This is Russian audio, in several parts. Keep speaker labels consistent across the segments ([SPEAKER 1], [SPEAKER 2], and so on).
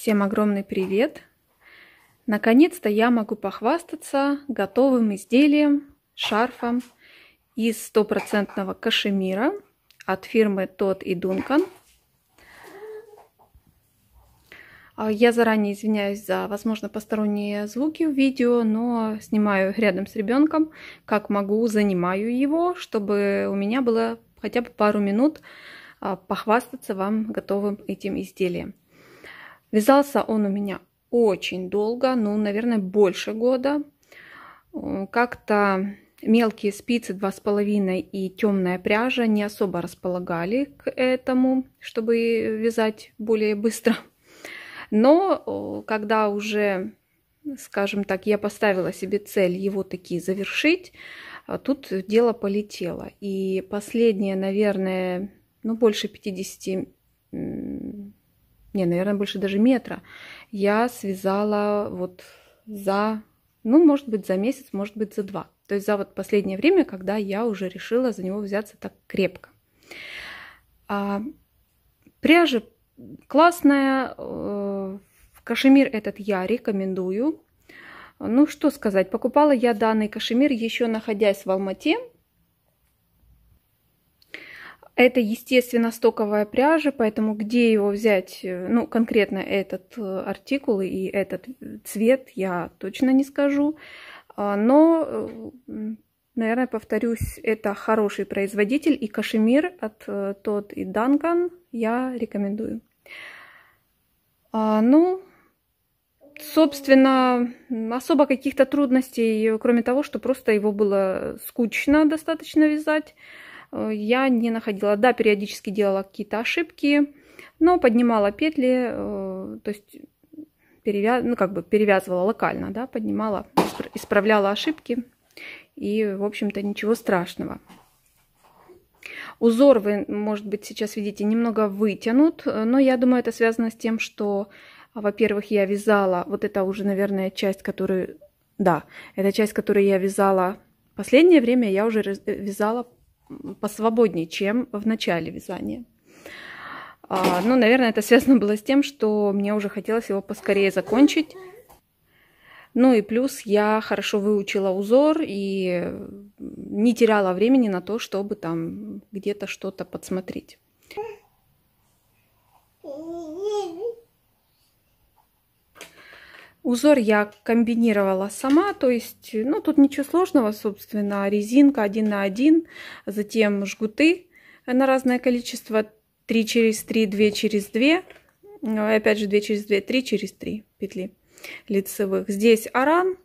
[SPEAKER 1] Всем огромный привет! Наконец-то я могу похвастаться готовым изделием, шарфом из стопроцентного кашемира от фирмы Тот и Дункан. Я заранее извиняюсь за, возможно, посторонние звуки в видео, но снимаю рядом с ребенком, как могу, занимаю его, чтобы у меня было хотя бы пару минут а, похвастаться вам готовым этим изделием. Вязался он у меня очень долго, ну, наверное, больше года. Э, как-то мелкие спицы 2,5 и темная пряжа не особо располагали к этому, чтобы вязать более быстро. Но э, когда уже, скажем так, я поставила себе цель его такие завершить, э, тут дело полетело. И последние, наверное, ну, больше 50 не, наверное, больше даже метра, я связала вот за, ну, может быть, за месяц, может быть, за два. То есть за вот последнее время, когда я уже решила за него взяться так крепко. А, пряжа классная, э, кашемир этот я рекомендую. Ну, что сказать, покупала я данный кашемир еще находясь в Алмате, это, естественно, стоковая пряжа, поэтому где его взять, ну, конкретно этот э, артикул и этот цвет я точно не скажу. А, но, э, наверное, повторюсь, это хороший производитель, и кашемир от э, тот и Данкан я рекомендую. А, ну, собственно, особо каких-то трудностей, кроме того, что просто его было скучно достаточно вязать. Э, я не находила. Да, периодически делала какие-то ошибки, но поднимала петли, э, то есть перевяз... ну, как бы перевязывала локально, да, поднимала, исправляла ошибки. И, в общем-то, ничего страшного. Узор вы, может быть, сейчас видите, немного вытянут, но я думаю, это связано с тем, что, а, во-первых, я вязала, вот это уже, наверное, часть, которую, да, это часть, которую я вязала последнее время, я уже э, вязала посвободнее, чем в начале вязания. А, ну, наверное, это связано было с тем, что мне уже хотелось его поскорее закончить. Ну и плюс я хорошо выучила узор и не теряла времени на то, чтобы там где-то что-то подсмотреть. Узор я комбинировала сама, то есть, ну, тут ничего сложного, собственно, резинка один на один, затем жгуты на разное количество, 3 через 3, 2 через 2, ну, опять же 2 через 2, 3 через 3 петли лицевых. Здесь аран,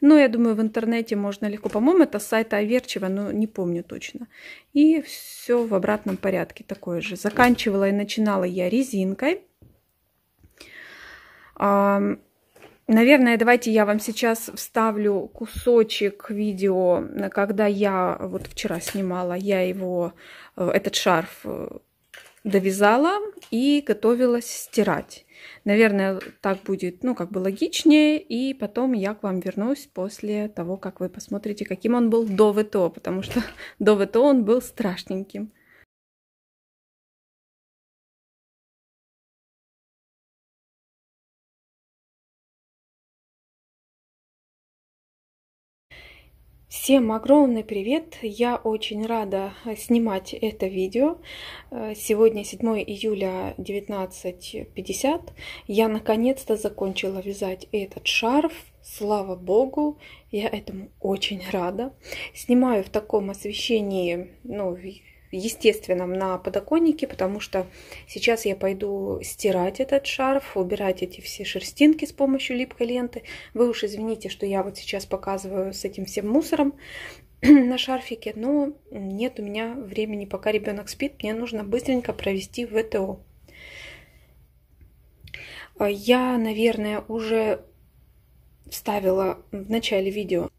[SPEAKER 1] ну, я думаю, в интернете можно легко, по-моему, это с сайта Аверчева, но не помню точно. И все в обратном порядке такое же. Заканчивала и начинала я резинкой. Наверное, давайте я вам сейчас вставлю кусочек видео, когда я вот вчера снимала, я его, э, этот шарф э, довязала и готовилась стирать. Наверное, так будет, ну, как бы логичнее, и потом я к вам вернусь после того, как вы посмотрите, каким он был до ВТО, потому что до ВТО он был страшненьким. Всем огромный привет! Я очень рада э, снимать это видео. Э, сегодня 7 июля 19.50. Я наконец-то закончила вязать этот шарф. Слава Богу, я этому очень рада. Снимаю в таком освещении, ну, естественном на подоконнике, потому что сейчас я пойду стирать этот шарф, убирать эти все шерстинки с помощью липкой ленты. Вы уж извините, что я вот сейчас показываю с этим всем мусором на шарфике, но нет у меня времени, пока ребенок спит, мне нужно быстренько провести ВТО. А я, наверное, уже вставила в начале видео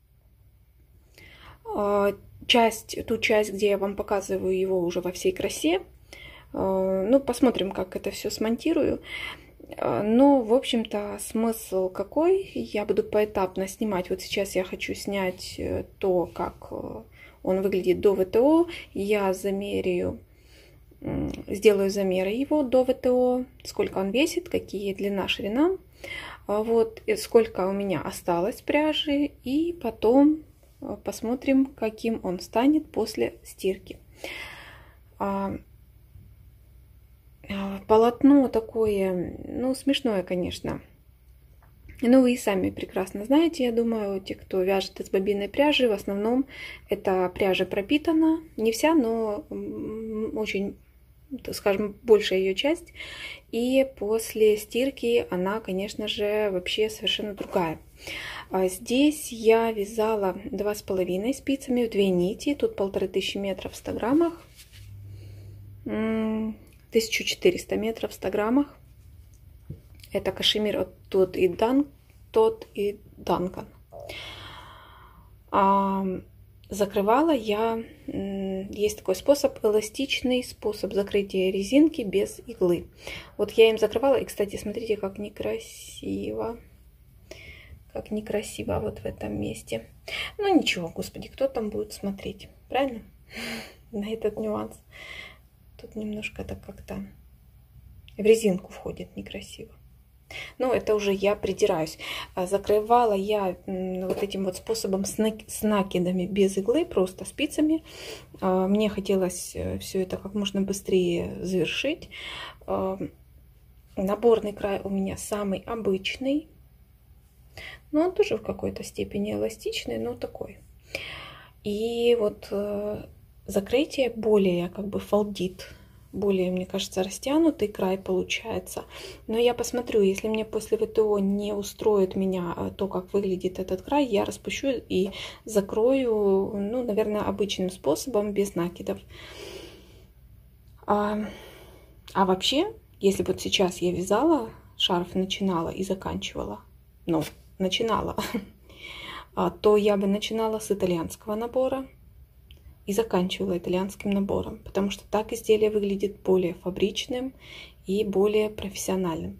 [SPEAKER 1] а часть, ту часть, где я вам показываю его уже во всей красе. Э, ну, посмотрим, как это все смонтирую. Э, но, в общем-то, смысл какой? Я буду поэтапно снимать. Вот сейчас я хочу снять э, то, как он выглядит до ВТО. Я замерю сделаю замеры его до ВТО, сколько он весит, какие длина, ширина. Вот, сколько у меня осталось пряжи. И потом Посмотрим, каким он станет после стирки. А, а, полотно такое, ну, смешное, конечно. Ну, вы и сами прекрасно знаете, я думаю, те, кто вяжет из бобинной пряжи, в основном эта пряжа пропитана, не вся, но очень, скажем, большая ее часть. И после стирки она, конечно же, вообще совершенно другая. А здесь я вязала два с половиной спицами в две нити. Тут полторы тысячи метров в 100 граммах. 1400 метров в 100 граммах. Это кашемир от тот и дан, тот и данкан. А, закрывала я, есть такой способ, эластичный способ закрытия резинки без иглы. Вот я им закрывала, и, кстати, смотрите, как некрасиво как некрасиво вот в этом месте. Ну ничего, господи, кто там будет смотреть, правильно? На этот нюанс. Тут немножко так как-то в резинку входит некрасиво. Ну, это уже я придираюсь. А закрывала я вот этим вот способом с накидами без иглы, просто спицами. А, мне хотелось э, все это как можно быстрее завершить. А, наборный край у меня самый обычный. Но он тоже в какой-то степени эластичный, но такой. И вот э, закрытие более как бы фолдит, более, мне кажется, растянутый край получается. Но я посмотрю, если мне после ВТО не устроит меня э, то, как выглядит этот край, я распущу и закрою, ну, наверное, обычным способом, без накидов. А, а вообще, если вот сейчас я вязала шарф, начинала и заканчивала, ну, начинала, а, то я бы начинала с итальянского набора и заканчивала итальянским набором, потому что так изделие выглядит более фабричным и более профессиональным.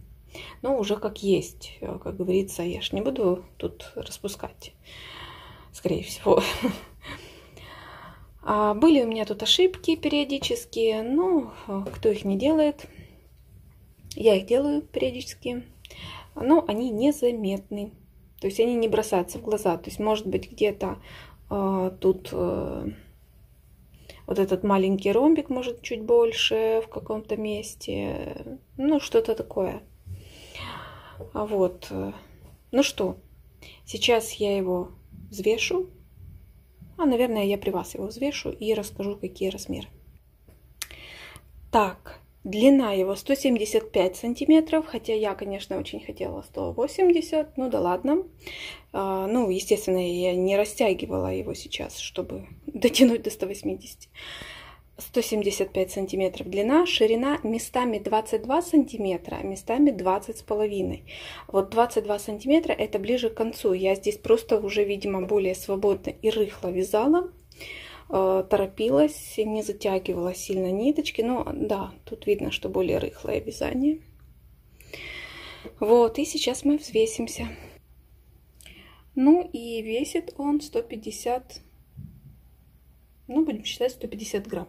[SPEAKER 1] Но уже как есть, э, как говорится, я ж не буду тут распускать, скорее всего. А, были у меня тут ошибки периодические, но э, кто их не делает, я их делаю периодически но они незаметны. То есть они не бросаются в глаза. То есть, может быть, где-то э, тут э, вот этот маленький ромбик может чуть больше в каком-то месте. Ну, что-то такое. А вот. Э, ну что, сейчас я его взвешу. А, наверное, я при вас его взвешу и расскажу, какие размеры. Так, Длина его 175 сантиметров, хотя я, конечно, очень хотела 180, ну да ладно. А, ну, естественно, я не растягивала его сейчас, чтобы дотянуть до 180. 175 сантиметров длина, ширина местами 22 сантиметра, местами 20 с половиной. Вот 22 сантиметра это ближе к концу. Я здесь просто уже, видимо, более свободно и рыхло вязала. Э, торопилась, не затягивала сильно ниточки. Но да, тут видно, что более рыхлое вязание. Вот, и сейчас мы взвесимся. Ну и весит он 150, ну будем считать 150 грамм.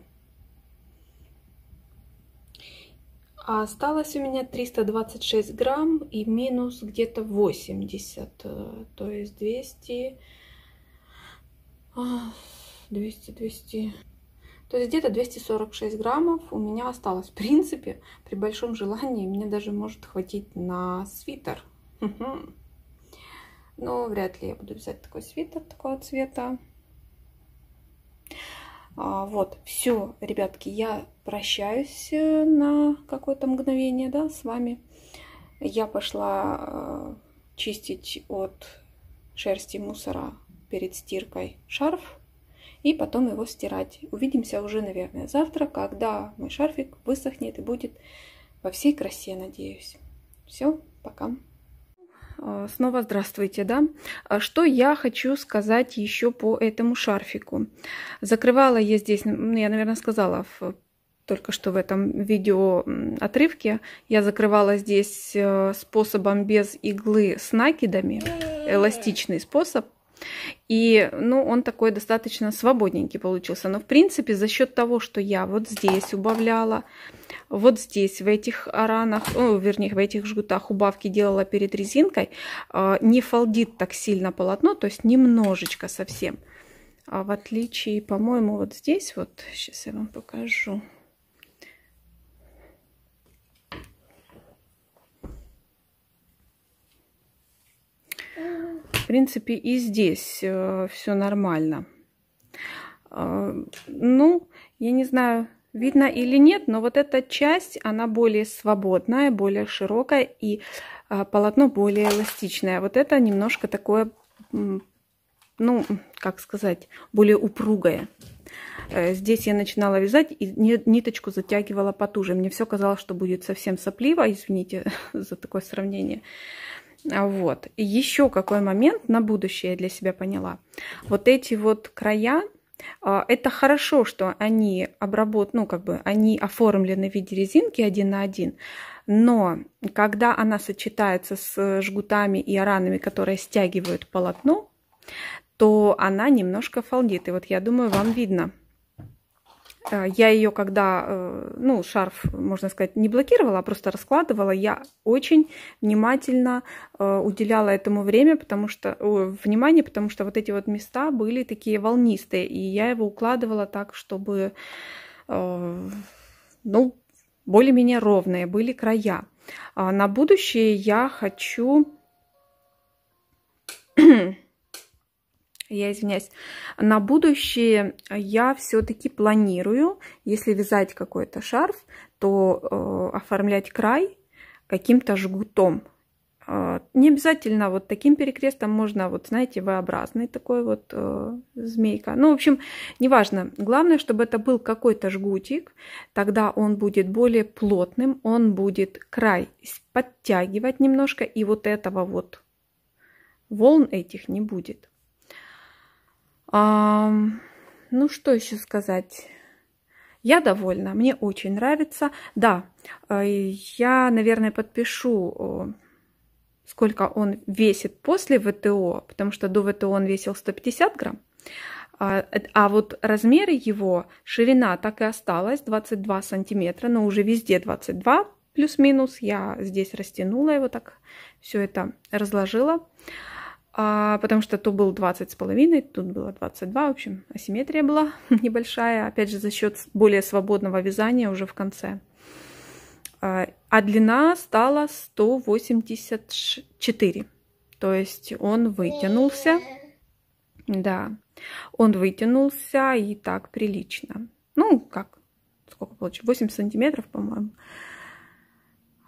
[SPEAKER 1] А осталось у меня 326 грамм и минус где-то 80, э, то есть 200, 200, 200. То есть где-то 246 граммов у меня осталось. В принципе, при большом желании мне даже может хватить на свитер. Но вряд ли я буду взять такой свитер такого цвета. А, вот, все, ребятки, я прощаюсь э, на какое-то мгновение, да, с вами. Я пошла э, чистить от шерсти мусора перед стиркой шарф и потом его стирать. Увидимся уже, наверное, завтра, когда мой шарфик высохнет и будет во всей красе, надеюсь. Все, пока. А, снова здравствуйте, да? А что я хочу сказать еще по этому шарфику? Закрывала я здесь, ну, я, наверное, сказала в только что в этом видео отрывке. Я закрывала здесь э, способом без иглы с накидами, эластичный способ. И, ну, он такой достаточно свободненький получился. Но, в принципе, за счет того, что я вот здесь убавляла, вот здесь, в этих ранах, ну, вернее, в этих жгутах убавки делала перед резинкой, а, не фолдит так сильно полотно, то есть немножечко совсем. А в отличие, по-моему, вот здесь вот, сейчас я вам покажу принципе, и здесь э, все нормально. Э, ну, я не знаю, видно или нет, но вот эта часть, она более свободная, более широкая и э, полотно более эластичное. Вот это немножко такое, ну, как сказать, более упругое. Здесь я начинала вязать и ниточку затягивала потуже. Мне все казалось, что будет совсем сопливо. Извините за такое сравнение. А, вот. И еще какой момент на будущее я для себя поняла. Вот эти вот края, а, это хорошо, что они обработаны, ну, как бы они оформлены в виде резинки один на один, но когда она сочетается с жгутами и аранами, которые стягивают полотно, то она немножко фолдит, И вот я думаю, вам видно. Э, я ее, когда, э, ну, шарф, можно сказать, не блокировала, а просто раскладывала, я очень внимательно э, уделяла этому время, потому что, внимание, потому что вот эти вот места были такие волнистые, и я его укладывала так, чтобы, ну, более-менее ровные были края. А на будущее я хочу я извиняюсь, на будущее я все-таки планирую, если вязать какой-то шарф, то э, оформлять край каким-то жгутом. Э, не обязательно вот таким перекрестом, можно вот, знаете, V-образный такой вот э, змейка. Ну, в общем, неважно. Главное, чтобы это был какой-то жгутик, тогда он будет более плотным, он будет край подтягивать немножко, и вот этого вот волн этих не будет. А, ну, что еще сказать? Я довольна, мне очень нравится. Да, э, я, наверное, подпишу, сколько он весит после ВТО, потому что до ВТО он весил 150 грамм. А, а вот размеры его, ширина так и осталась, 22 сантиметра, но уже везде 22 плюс-минус. Я здесь растянула его так, все это разложила а, потому что то был 20 с половиной, тут было 22, в общем, асимметрия была небольшая, опять же, за счет более свободного вязания уже в конце. А, а длина стала 184, то есть он вытянулся, да, он вытянулся и так прилично. Ну, как, сколько получилось, 8 сантиметров, по-моему.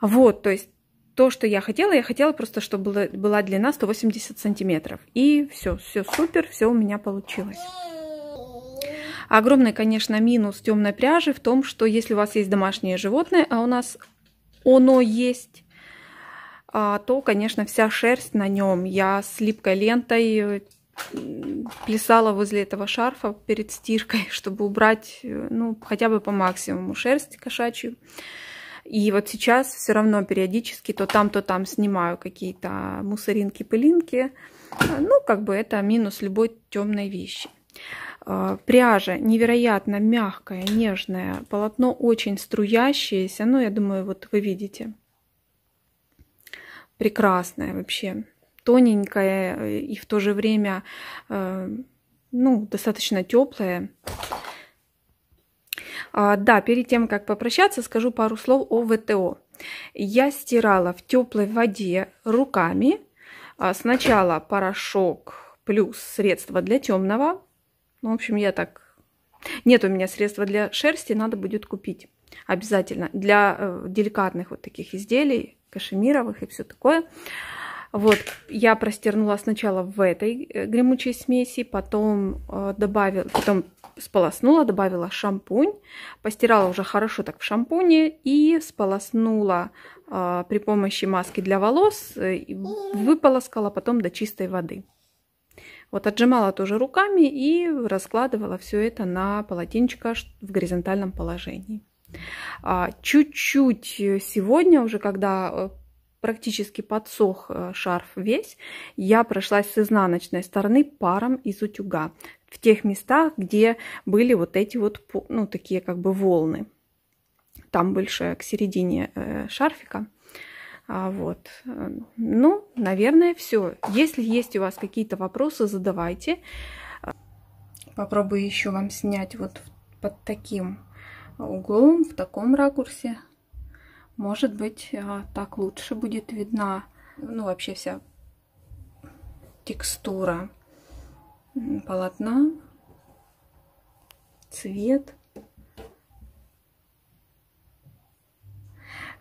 [SPEAKER 1] Вот, то есть то, что я хотела, я хотела просто, чтобы была, была длина 180 сантиметров. И все, все супер, все у меня получилось. Огромный, конечно, минус темной пряжи в том, что если у вас есть домашнее животное, а у нас оно есть, а, то, конечно, вся шерсть на нем. Я с липкой лентой э, плясала возле этого шарфа перед стиркой, чтобы убрать, э, ну, хотя бы по максимуму шерсть кошачью. И вот сейчас все равно периодически то там, то там снимаю какие-то мусоринки, пылинки. Ну, как бы это минус любой темной вещи. А, пряжа невероятно мягкая, нежная, полотно очень струящееся, ну, я думаю, вот вы видите. Прекрасное вообще, тоненькое э, и в то же время, э, ну, достаточно теплое. А, да, перед тем, как попрощаться, скажу пару слов о ВТО. Я стирала в теплой воде руками. А, сначала порошок плюс средство для темного. Ну, в общем, я так... Нет у меня средства для шерсти, надо будет купить обязательно. Для э, деликатных вот таких изделий, кашемировых и все такое. Вот, я простернула сначала в этой э, гремучей смеси, потом э, добавила, потом сполоснула, добавила шампунь, постирала уже хорошо так в шампуне и сполоснула э, при помощи маски для волос, э, выполоскала потом до чистой воды. Вот отжимала тоже руками и раскладывала все это на полотенчика в горизонтальном положении. А, чуть-чуть сегодня уже, когда практически подсох э, шарф весь, я прошлась с изнаночной стороны паром из утюга в тех местах, где были вот эти вот, ну, такие как бы волны. Там больше к середине э, шарфика. А, вот. Ну, наверное, все. Если есть у вас какие-то вопросы, задавайте. Попробую еще вам снять вот под таким углом, в таком ракурсе. Может быть, а, так лучше будет видна, ну, вообще вся текстура полотна, цвет.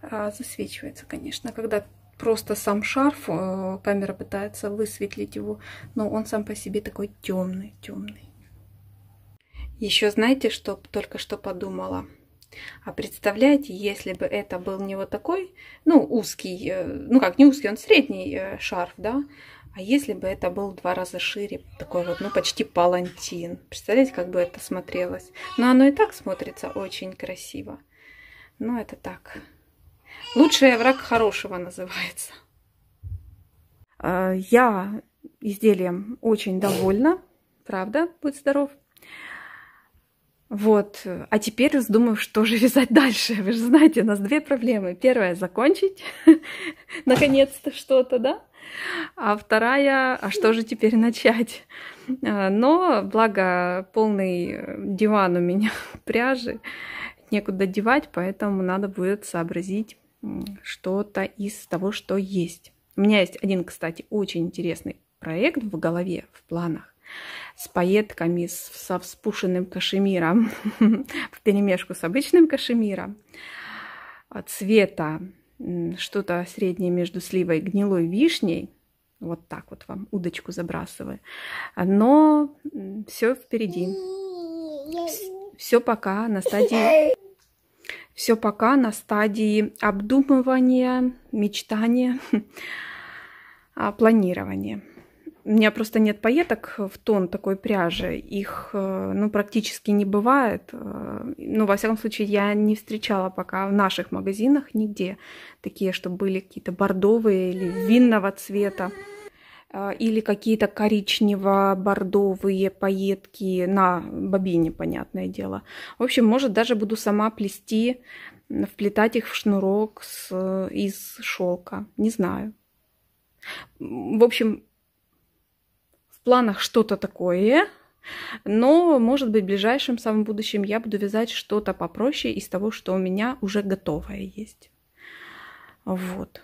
[SPEAKER 1] А, засвечивается, конечно, когда просто сам шарф, э, камера пытается высветлить его, но он сам по себе такой темный, темный. Еще знаете, что только что подумала? А представляете, если бы это был не вот такой, ну, узкий, э, ну как не узкий, он средний э, шарф, да, а если бы это был в два раза шире, такой вот, ну, почти палантин. Представляете, как бы это смотрелось? Но оно и так смотрится очень красиво. Но это так. Лучший враг хорошего называется. Э, я изделием очень довольна. Правда, будь здоров. Вот. А теперь раздумаю, что же вязать дальше. Вы же знаете, у нас две проблемы. Первая — закончить, наконец-то что-то, да? А вторая — а что же теперь начать? А, но, благо, полный диван у меня пряжи, некуда девать, поэтому надо будет сообразить что-то из того, что есть. У меня есть один, кстати, очень интересный проект в голове, в планах с пайетками, со вспушенным кашемиром, в перемешку с обычным кашемиром, а цвета что-то среднее между сливой и гнилой вишней. Вот так вот вам удочку забрасываю. Но все впереди. Все пока на стадии... Все пока на стадии обдумывания, мечтания, а планирования. У меня просто нет пайеток в тон такой пряжи. Их э, ну, практически не бывает. Э, ну, во всяком случае, я не встречала пока в наших магазинах нигде такие, что были какие-то бордовые или винного цвета э, или какие-то коричнево-бордовые пайетки на бобине, понятное дело. В общем, может, даже буду сама плести, вплетать их в шнурок с, из шелка. Не знаю. В общем, планах что-то такое, но, может быть, в ближайшем самом будущем я буду вязать что-то попроще из того, что у меня уже готовое есть. Вот.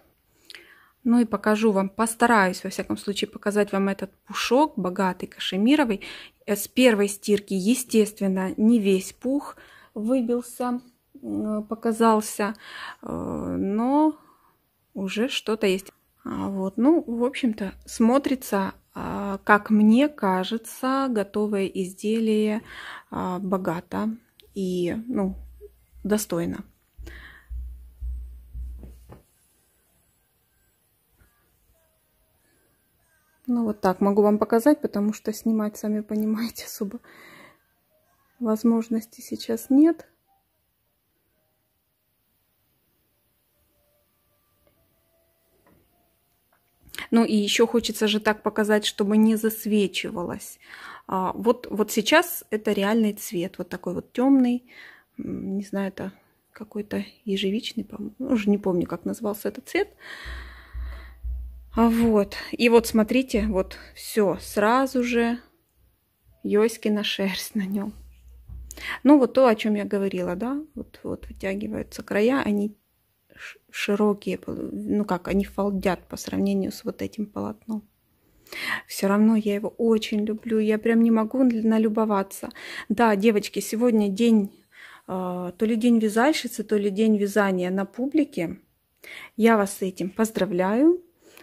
[SPEAKER 1] Ну и покажу вам, постараюсь, во всяком случае, показать вам этот пушок, богатый кашемировый. С первой стирки, естественно, не весь пух выбился, показался, э, но уже что-то есть. А вот, ну, в общем-то, смотрится а, как мне кажется, готовое изделие а, богато и ну, достойно. Ну вот так могу вам показать, потому что снимать, сами понимаете, особо возможности сейчас нет. Ну и еще хочется же так показать, чтобы не засвечивалось. А, вот, вот сейчас это реальный цвет, вот такой вот темный, не знаю, это какой-то ежевичный, по ну, уже не помню, как назывался этот цвет. А вот, и вот смотрите, вот все, сразу же на шерсть на нем. Ну, вот то, о чем я говорила, да, вот, вот вытягиваются края, они широкие, ну как, они фалдят по сравнению с вот этим полотном. Все равно я его очень люблю, я прям не могу налюбоваться. Да, девочки, сегодня день, э, то ли день вязальщицы, то ли день вязания на публике. Я вас с этим поздравляю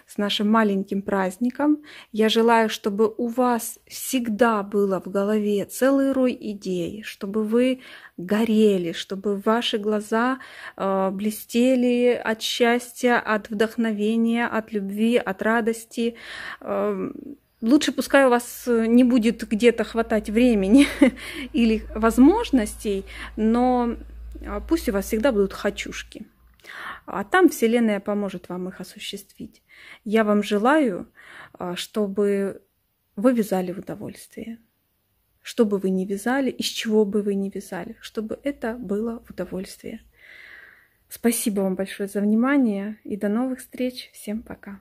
[SPEAKER 1] с нашим маленьким праздником. Я желаю, чтобы у вас всегда было в голове целый рой идей, чтобы вы горели, чтобы ваши глаза э, блестели от счастья, от вдохновения, от любви, от радости. Э, лучше пускай у вас не будет где-то хватать времени или возможностей, но э, пусть у вас всегда будут хочушки. А там Вселенная поможет вам их осуществить. Я вам желаю, а, чтобы вы вязали в удовольствие. Что бы вы ни вязали, из чего бы вы ни вязали, чтобы это было в удовольствие. Спасибо вам большое за внимание и до новых встреч. Всем пока.